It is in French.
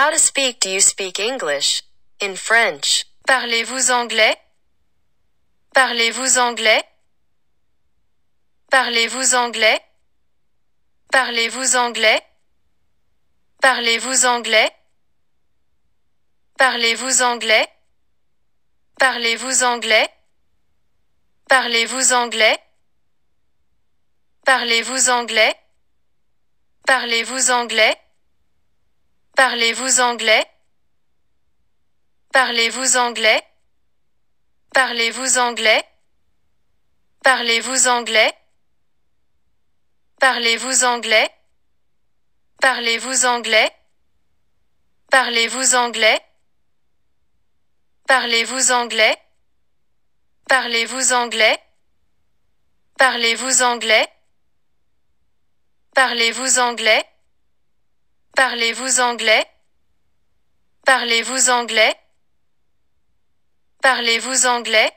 How to speak? Do you speak English? In French. Parlez-vous anglais? Parlez-vous anglais? Parlez-vous anglais? Parlez-vous anglais? Parlez-vous anglais? Parlez-vous anglais? Parlez-vous anglais? Parlez-vous anglais? Parlez-vous anglais? Parlez-vous anglais? Parlez-vous anglais Parlez-vous anglais Parlez-vous anglais Parlez-vous anglais Parlez-vous anglais Parlez-vous anglais Parlez-vous anglais Parlez-vous anglais Parlez-vous anglais Parlez-vous anglais Parlez-vous anglais Parlez-vous anglais Parlez-vous anglais Parlez-vous anglais